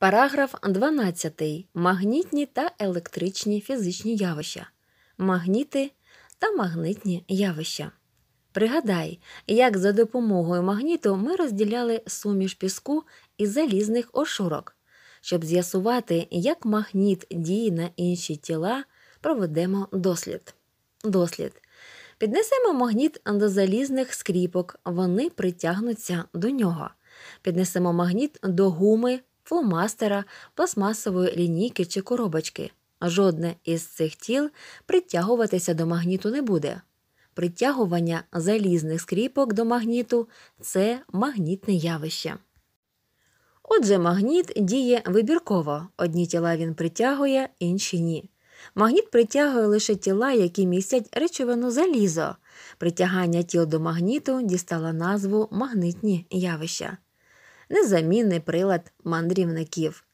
Параграф 12. Магнітні та електричні фізичні явища. Магніти та магнітні явища. Пригадай, як за допомогою магніту ми розділяли суміш піску і залізних ошурок. Щоб з'ясувати, як магніт діє на інші тіла, проведемо дослід. Дослід. Піднесемо магніт до залізних скріпок, вони притягнуться до нього. Піднесемо магніт до гуми, фломастера, пластмасової лінійки чи коробочки. Жодне із цих тіл притягуватися до магніту не буде. Притягування залізних скріпок до магніту це магнітне явище. Отже, магніт діє вибірково одні тіла він притягує, інші ні. Магніт притягує лише тіла, які містять речовину залізо. Притягання тіл до магніту дістало назву магнитні явища незамінний прилад мандрівників.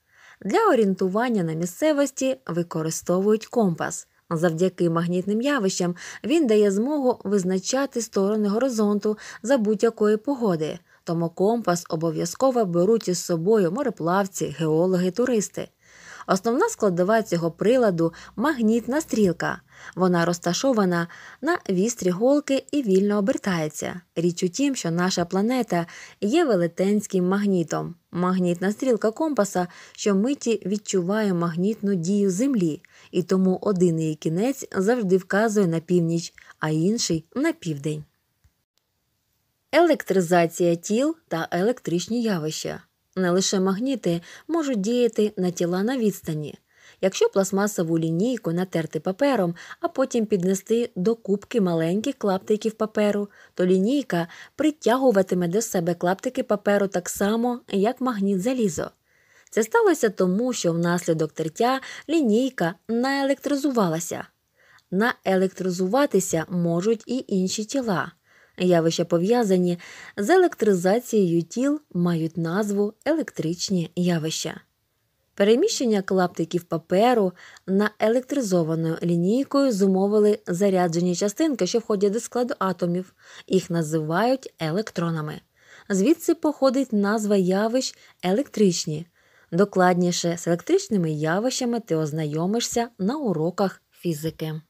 Для орієнтування на місцевості використовують компас. Завдяки магнітним явищам він дає змогу визначати сторони горизонту за будь-якої погоди. Тому компас обов'язково беруть із собою мореплавці, геологи, туристи. Основна складова цього приладу магнітна стрілка. Вона розташована на вістрі голки і вільно обертається. Річ у тім, що наша планета є велетенським магнітом. Магнітна стрілка компаса що миті відчуває магнітну дію Землі, і тому один її кінець завжди вказує на північ, а інший на південь. Електризація тіл та електричні явища. Не лише магніти можуть діяти на тіла на відстані. Якщо пластмасову лінійку натерти папером, а потім піднести до кубки маленьких клаптиків паперу, то лінійка притягуватиме до себе клаптики паперу так само, як магніт залізо. Це сталося тому, що внаслідок тертя лінійка наелектризувалася. Наелектризуватися можуть і інші тіла. Явища пов'язані з електризацією тіл мають назву електричні явища. Переміщення клаптиків паперу на електризованою лінійкою зумовили заряджені частинки, що входять до складу атомів, їх називають електронами. Звідси походить назва явищ електричні. Докладніше з електричними явищами ти ознайомишся на уроках фізики.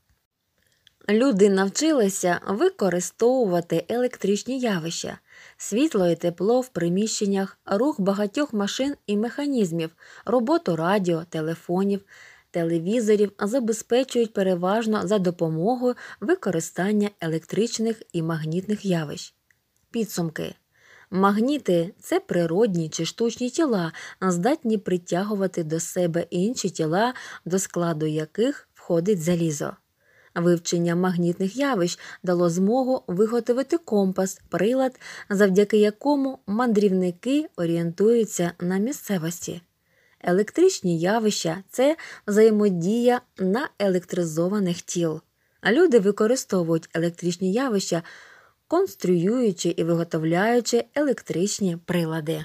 Люди навчилися використовувати електричні явища, світло і тепло в приміщеннях, рух багатьох машин і механізмів, роботу радіо, телефонів, телевізорів забезпечують переважно за допомогою використання електричних і магнітних явищ. Підсумки. Магніти це природні чи штучні тіла, здатні притягувати до себе інші тіла, до складу яких входить залізо. Вивчення магнітних явищ дало змогу виготовити компас, прилад, завдяки якому мандрівники орієнтуються на місцевості. Електричні явища це взаємодія на електризованих тіл. Люди використовують електричні явища, конструюючи і виготовляючи електричні прилади.